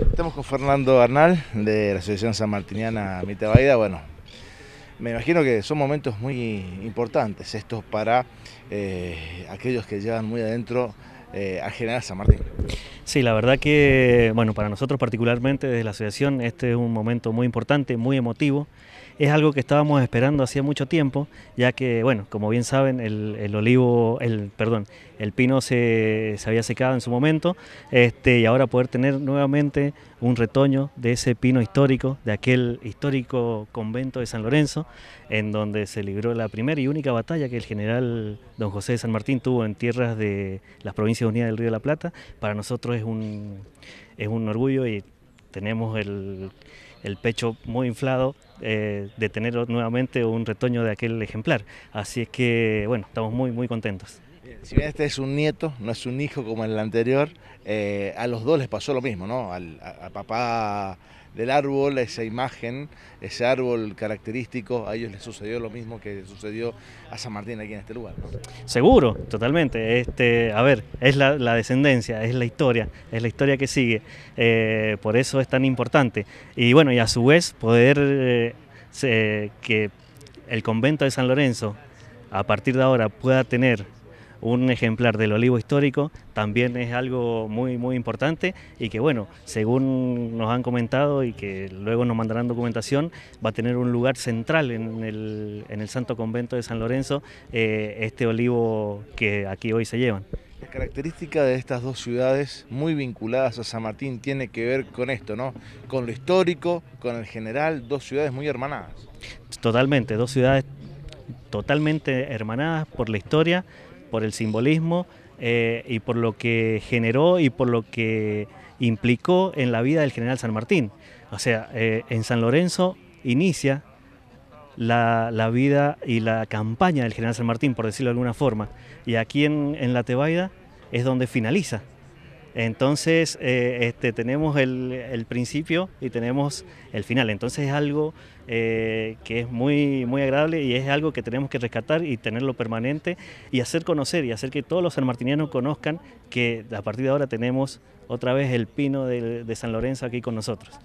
Estamos con Fernando Arnal de la Asociación San Martiniana Bueno, me imagino que son momentos muy importantes estos para eh, aquellos que llevan muy adentro eh, a generar San Martín. Sí, la verdad que, bueno, para nosotros particularmente desde la asociación este es un momento muy importante, muy emotivo. Es algo que estábamos esperando hacía mucho tiempo, ya que, bueno, como bien saben, el, el olivo, el, perdón, el pino se, se, había secado en su momento, este, y ahora poder tener nuevamente un retoño de ese pino histórico, de aquel histórico convento de San Lorenzo, en donde se libró la primera y única batalla que el general don José de San Martín tuvo en tierras de las provincias unidas del Río de la Plata. Para nosotros es un, es un orgullo y tenemos el, pecho muy inflado eh, de tener nuevamente un retoño de aquel ejemplar. Así es que, bueno, estamos muy, muy contentos. Si bien este es un nieto, no es un hijo como el anterior, eh, a los dos les pasó lo mismo, ¿no? Al, papá del árbol, esa imagen, ese árbol característico, a ellos les sucedió lo mismo que sucedió a San Martín aquí en este lugar. Seguro, totalmente. Este, a ver, es la, descendencia, es la historia, es la historia que sigue. Eh, por eso es tan importante. Y bueno, y a su vez poder eh, que el convento de San Lorenzo a partir de ahora pueda tener un ejemplar del olivo histórico también es algo muy muy importante y que bueno, según nos han comentado y que luego nos mandarán documentación, va a tener un lugar central en el, Santo Convento de San Lorenzo eh, este olivo que aquí hoy se llevan. La característica de estas dos ciudades muy vinculadas a San Martín tiene que ver con esto, ¿no? Con lo histórico, con el general, dos ciudades muy hermanadas. Totalmente, dos ciudades totalmente hermanadas por la historia, por el simbolismo eh, y por lo que generó y por lo que implicó en la vida del general San Martín. O sea, eh, en San Lorenzo inicia la, vida y la campaña del general San Martín, por decirlo de alguna forma, y aquí en, en La Tebaida es donde finaliza. Entonces eh, este, tenemos el, principio y tenemos el final. Entonces es algo eh, que es muy, muy agradable y es algo que tenemos que rescatar y tenerlo permanente y hacer conocer y hacer que todos los sanmartinianos conozcan que a partir de ahora tenemos otra vez el pino de San Lorenzo aquí con nosotros.